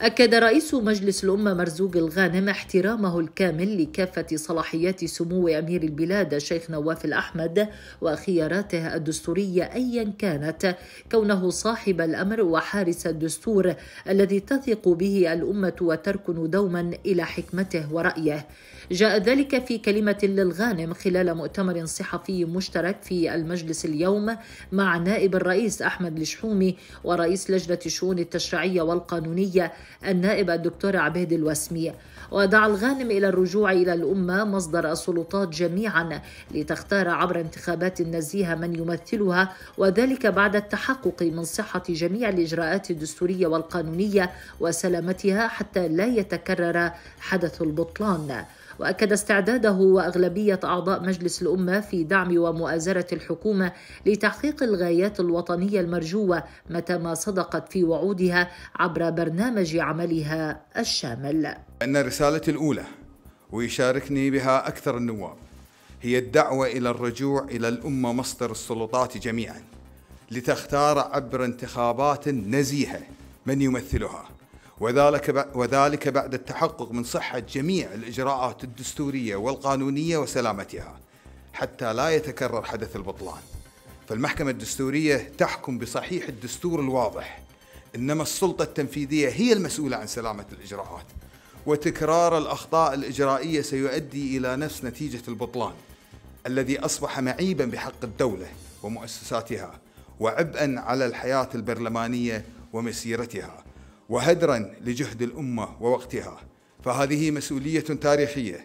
أكد رئيس مجلس الأمة مرزوق الغانم احترامه الكامل لكافة صلاحيات سمو أمير البلاد الشيخ نواف الأحمد وخياراته الدستورية أيا كانت كونه صاحب الأمر وحارس الدستور الذي تثق به الأمة وتركن دوما إلى حكمته ورأيه جاء ذلك في كلمة للغانم خلال مؤتمر صحفي مشترك في المجلس اليوم مع نائب الرئيس أحمد الشحومي ورئيس لجنة الشؤون التشريعية والقانونية النائب الدكتور عبيد الوسمي ودعا الغانم إلى الرجوع إلى الأمة مصدر السلطات جميعا لتختار عبر انتخابات نزيهة من يمثلها وذلك بعد التحقق من صحة جميع الإجراءات الدستورية والقانونية وسلامتها حتى لا يتكرر حدث البطلان واكد استعداده واغلبيه اعضاء مجلس الامه في دعم ومؤازره الحكومه لتحقيق الغايات الوطنيه المرجوه متى ما صدقت في وعودها عبر برنامج عملها الشامل. ان رسالتي الاولى ويشاركني بها اكثر النواب هي الدعوه الى الرجوع الى الامه مصدر السلطات جميعا لتختار عبر انتخابات نزيهه من يمثلها وذلك وذلك بعد التحقق من صحة جميع الإجراءات الدستورية والقانونية وسلامتها حتى لا يتكرر حدث البطلان فالمحكمة الدستورية تحكم بصحيح الدستور الواضح إنما السلطة التنفيذية هي المسؤولة عن سلامة الإجراءات وتكرار الأخطاء الإجرائية سيؤدي إلى نفس نتيجة البطلان الذي أصبح معيبا بحق الدولة ومؤسساتها وعبئا على الحياة البرلمانية ومسيرتها وهدرا لجهد الأمة ووقتها فهذه مسؤولية تاريخية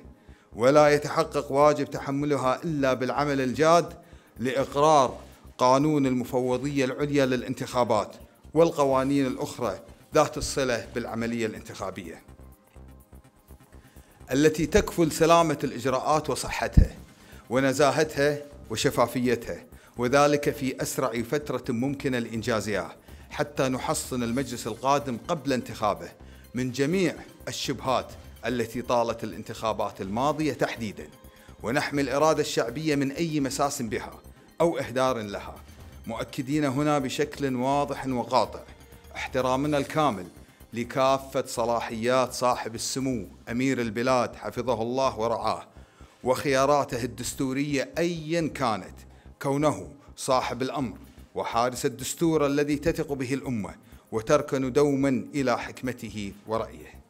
ولا يتحقق واجب تحملها إلا بالعمل الجاد لإقرار قانون المفوضية العليا للانتخابات والقوانين الأخرى ذات الصلة بالعملية الانتخابية التي تكفل سلامة الإجراءات وصحتها ونزاهتها وشفافيتها وذلك في أسرع فترة ممكنة لإنجازها حتى نحصن المجلس القادم قبل انتخابه من جميع الشبهات التي طالت الانتخابات الماضيه تحديدا ونحمي الاراده الشعبيه من اي مساس بها او اهدار لها مؤكدين هنا بشكل واضح وقاطع احترامنا الكامل لكافه صلاحيات صاحب السمو امير البلاد حفظه الله ورعاه وخياراته الدستوريه ايا كانت كونه صاحب الامر وحارس الدستور الذي تثق به الامه وتركن دوما الى حكمته ورايه